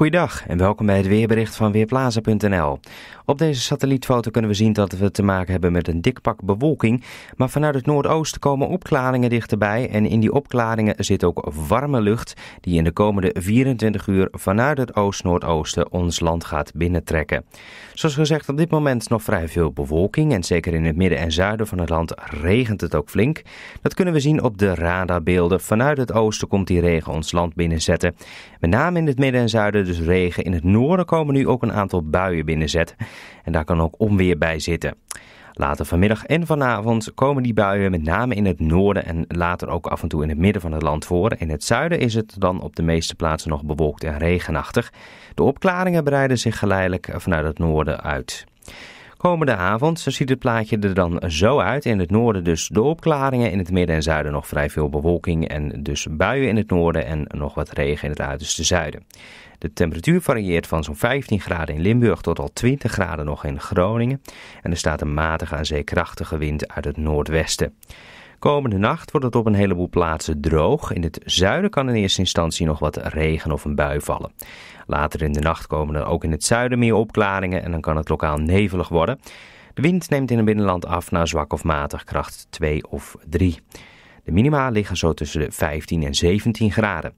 Goeiedag en welkom bij het weerbericht van Weerplaza.nl. Op deze satellietfoto kunnen we zien dat we te maken hebben met een dik pak bewolking. Maar vanuit het noordoosten komen opklaringen dichterbij. En in die opklaringen zit ook warme lucht die in de komende 24 uur vanuit het oost-noordoosten ons land gaat binnentrekken. Zoals gezegd op dit moment nog vrij veel bewolking. En zeker in het midden en zuiden van het land regent het ook flink. Dat kunnen we zien op de radarbeelden. Vanuit het oosten komt die regen ons land binnenzetten. Met name in het midden en zuiden dus regen. In het noorden komen nu ook een aantal buien binnenzet. En daar kan ook onweer bij zitten. Later vanmiddag en vanavond komen die buien met name in het noorden en later ook af en toe in het midden van het land voor. In het zuiden is het dan op de meeste plaatsen nog bewolkt en regenachtig. De opklaringen breiden zich geleidelijk vanuit het noorden uit. Komende avond ziet het plaatje er dan zo uit. In het noorden dus de opklaringen, in het midden en zuiden nog vrij veel bewolking en dus buien in het noorden en nog wat regen in het uiterste zuiden. De temperatuur varieert van zo'n 15 graden in Limburg tot al 20 graden nog in Groningen. En er staat een matige aan zeekrachtige wind uit het noordwesten. Komende nacht wordt het op een heleboel plaatsen droog. In het zuiden kan in eerste instantie nog wat regen of een bui vallen. Later in de nacht komen er ook in het zuiden meer opklaringen en dan kan het lokaal nevelig worden. De wind neemt in het binnenland af naar zwak of matig kracht 2 of 3. De minima liggen zo tussen de 15 en 17 graden.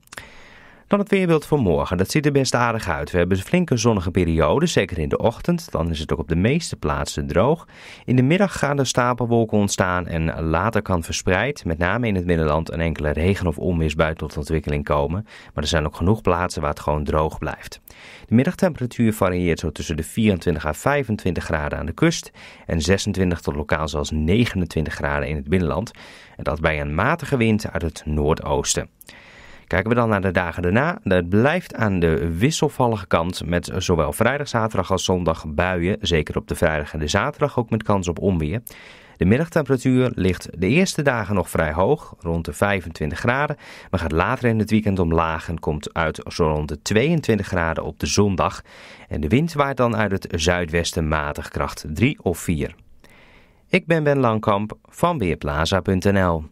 Dan het weerbeeld voor morgen. Dat ziet er best aardig uit. We hebben een flinke zonnige periode, zeker in de ochtend. Dan is het ook op de meeste plaatsen droog. In de middag gaan er stapelwolken ontstaan en later kan verspreid, met name in het middenland, een enkele regen- of onweersbui tot ontwikkeling komen. Maar er zijn ook genoeg plaatsen waar het gewoon droog blijft. De middagtemperatuur varieert zo tussen de 24 à 25 graden aan de kust en 26 tot lokaal zelfs 29 graden in het binnenland. En dat bij een matige wind uit het noordoosten. Kijken we dan naar de dagen daarna. Dat blijft aan de wisselvallige kant met zowel vrijdag, zaterdag als zondag buien. Zeker op de vrijdag en de zaterdag ook met kans op onweer. De middagtemperatuur ligt de eerste dagen nog vrij hoog, rond de 25 graden. Maar gaat later in het weekend omlaag en komt uit zo rond de 22 graden op de zondag. En de wind waait dan uit het zuidwesten matig kracht 3 of 4. Ik ben Ben Langkamp van Weerplaza.nl